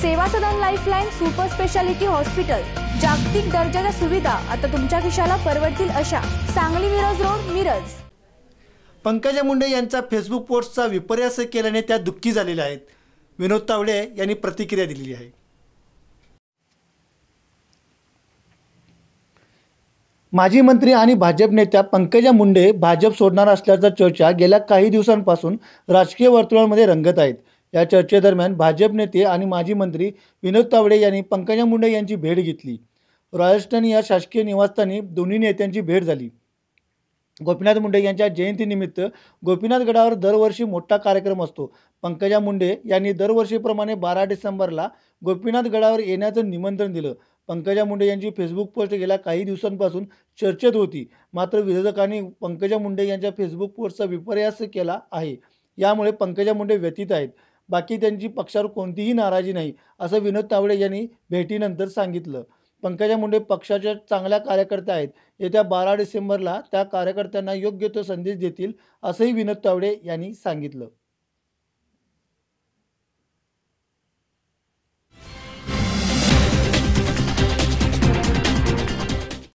सेवा Sadan lifeline super speciality hospital जागतिक दर्जाच्या सुविधा आता तुमच्या खिशाला परवडतील अशा सांगली मिरज रोड मिरज पंकजा मुंडे यांचा फेसबुक पोस्टचा विपर्यास केल्याने त्या दुःखी झालेल्या आहेत विनोद तावडे यांनी प्रतिक्रिया दिलेली आहे माजी मंत्री आणि भाजप नेत्या पंकजा मुंडे भाजप सोडणार असल्याचा चर्चा गेल्या काही दिवसांपासून राजकीय वर्तुळांमध्ये रंगत आहेत या चर्चेदरम्यान भाजप नेते आणि माजी मंत्री विनोद तावडे यांनी पंकजा मुंडे यांची भेट घेतली रॉयस्टन या शासकीय निवासस्थानी दोन्ही नेत्यांची भेट झाली गोपीनाथ मुंडे यांच्या जयंतीनिमित्त गोपीनाथ गडावर दरवर्षी मोठा कार्यक्रम असतो पंकजा मुंडे यांनी दरवर्षीप्रमाणे बारा डिसेंबरला गोपीनाथ गडावर येण्याचं निमंत्रण दिलं पंकजा मुंडे यांची फेसबुक पोस्ट गेल्या काही दिवसांपासून चर्चेत होती मात्र विरोधकांनी पंकजा मुंडे यांच्या फेसबुक पोस्टचा विपर्यास केला आहे यामुळे पंकजा मुंडे व्यतीत आहेत बाकी त्यांची पक्षावर कोणतीही नाराजी नाही असं विनोद तावडे यांनी भेटीनंतर सांगितलं पंकजा मुंडे पक्षाच्या चांगल्या कार्यकर्त्या आहेत येत्या बारा डिसेंबरला त्या कार्यकर्त्यांना योग्य तो संदेश देतील असंही विनोद तावडे यांनी सांगितलं